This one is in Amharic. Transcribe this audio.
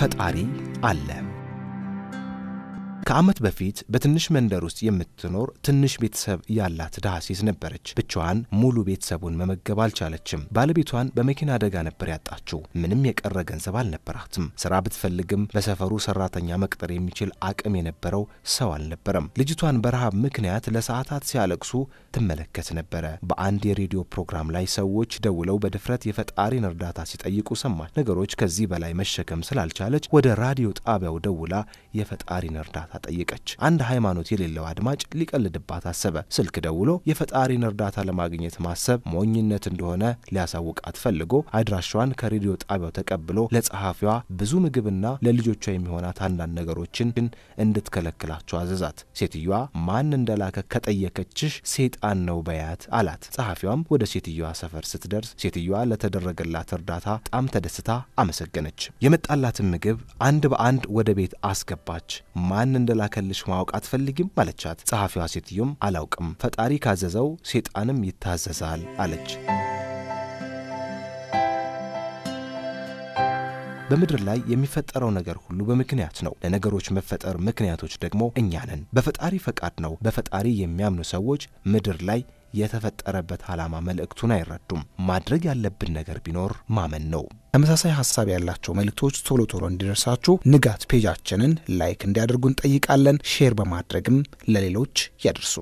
ፈጣሪ አለ። ከዓመት በፊት በትንሽ መንደር ውስጥ የምትኖር ትንሽ ቤተሰብ ያላት ድሃ ሴት ነበረች። ብቻዋን ሙሉ ቤተሰቡን መመገብ አልቻለችም። ባለቤቷን በመኪና አደጋ ነበር ያጣችው። ምንም የቀረ ገንዘብ አልነበራትም። ስራ ብትፈልግም በሰፈሩ ሰራተኛ መቅጠር የሚችል አቅም የነበረው ሰው አልነበረም። ልጅቷን በረሃብ ምክንያት ለሰዓታት ሲያለቅሱ ትመለከት ነበረ። በአንድ የሬዲዮ ፕሮግራም ላይ ሰዎች ደውለው በድፍረት የፈጣሪን እርዳታ ሲጠይቁ ሰማች። ነገሮች ከዚህ በላይ መሸከም ስላልቻለች ወደ ራዲዮ ጣቢያው ደውላ የፈጣሪን እርዳታ ጠየቀች። አንድ ሃይማኖት የሌለው አድማጭ ሊቀልድባት አሰበ። ስልክ ደውሎ የፈጣሪን እርዳታ ለማግኘት ማሰብ ሞኝነት እንደሆነ ሊያሳውቃት ፈልጎ አድራሻዋን ከሬዲዮ ጣቢያው ተቀብሎ ለጸሐፊዋ ብዙ ምግብና ለልጆቿ የሚሆናት አንዳንድ ነገሮችን እንድትከለክላቸው አዘዛት። ሴትዮዋ ማን እንደላከ ከጠየቀችሽ ሴጣን ነው በያት አላት። ጸሐፊዋም ወደ ሴትዮዋ ሰፈር ስትደርስ ሴትዮዋ ለተደረገላት እርዳታ በጣም ተደስታ አመሰገነች። የመጣላትን ምግብ አንድ በአንድ ወደ ቤት አስገባች። ማን እንደላከልሽ ማወቅ አትፈልጊም አለቻት። ጸሐፊዋ ሴትዮም አላውቅም፣ ፈጣሪ ካዘዘው ሴጣንም ይታዘዛል አለች። በምድር ላይ የሚፈጠረው ነገር ሁሉ በምክንያት ነው። ለነገሮች መፈጠር ምክንያቶች ደግሞ እኛ ነን። በፈጣሪ ፈቃድ ነው በፈጣሪ የሚያምኑ ሰዎች ምድር ላይ የተፈጠረበት ዓላማ መልእክቱን አይረዱም። ማድረግ ያለብን ነገር ቢኖር ማመን ነው። ተመሳሳይ ሀሳብ ያላቸው መልእክቶች ቶሎ ቶሎ እንዲደርሳችሁ ንጋት ፔጃችንን ላይክ እንዲያደርጉ እንጠይቃለን። ሼር በማድረግም ለሌሎች ያደርሱ።